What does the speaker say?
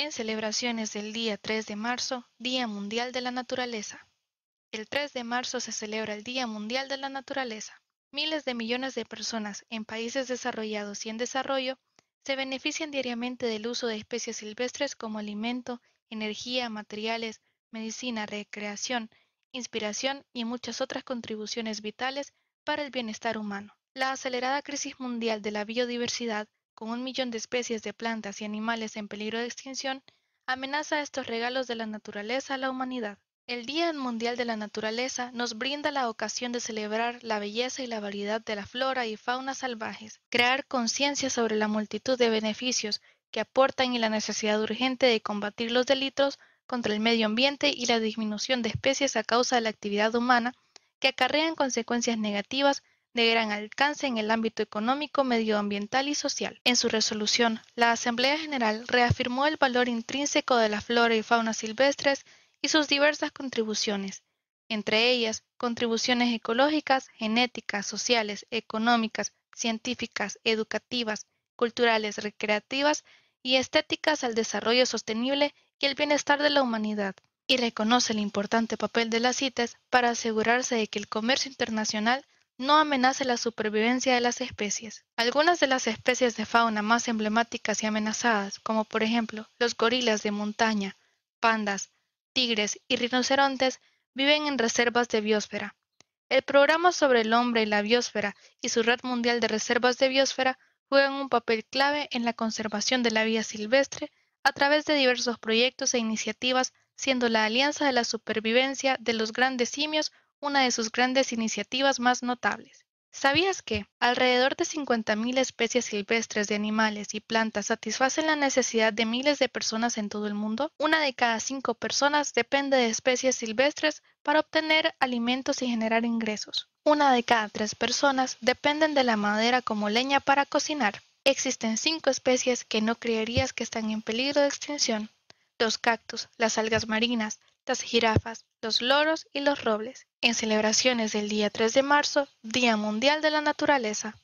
en celebraciones del día 3 de marzo, Día Mundial de la Naturaleza. El 3 de marzo se celebra el Día Mundial de la Naturaleza. Miles de millones de personas en países desarrollados y en desarrollo se benefician diariamente del uso de especies silvestres como alimento, energía, materiales, medicina, recreación, inspiración y muchas otras contribuciones vitales para el bienestar humano. La acelerada crisis mundial de la biodiversidad con un millón de especies de plantas y animales en peligro de extinción, amenaza estos regalos de la naturaleza a la humanidad. El Día Mundial de la Naturaleza nos brinda la ocasión de celebrar la belleza y la variedad de la flora y fauna salvajes, crear conciencia sobre la multitud de beneficios que aportan y la necesidad urgente de combatir los delitos contra el medio ambiente y la disminución de especies a causa de la actividad humana que acarrean consecuencias negativas de gran alcance en el ámbito económico, medioambiental y social. En su resolución, la Asamblea General reafirmó el valor intrínseco de la flora y fauna silvestres y sus diversas contribuciones, entre ellas contribuciones ecológicas, genéticas, sociales, económicas, científicas, educativas, culturales, recreativas y estéticas al desarrollo sostenible y el bienestar de la humanidad, y reconoce el importante papel de las CITES para asegurarse de que el comercio internacional no amenace la supervivencia de las especies. Algunas de las especies de fauna más emblemáticas y amenazadas, como por ejemplo los gorilas de montaña, pandas, tigres y rinocerontes, viven en reservas de biosfera. El programa sobre el hombre y la biosfera y su red mundial de reservas de biosfera juegan un papel clave en la conservación de la vida silvestre a través de diversos proyectos e iniciativas, siendo la Alianza de la Supervivencia de los Grandes Simios una de sus grandes iniciativas más notables. ¿Sabías que alrededor de 50.000 especies silvestres de animales y plantas satisfacen la necesidad de miles de personas en todo el mundo? Una de cada cinco personas depende de especies silvestres para obtener alimentos y generar ingresos. Una de cada tres personas dependen de la madera como leña para cocinar. Existen cinco especies que no creerías que están en peligro de extinción. Los cactus, las algas marinas, las jirafas, los loros y los robles, en celebraciones del día 3 de marzo, Día Mundial de la Naturaleza.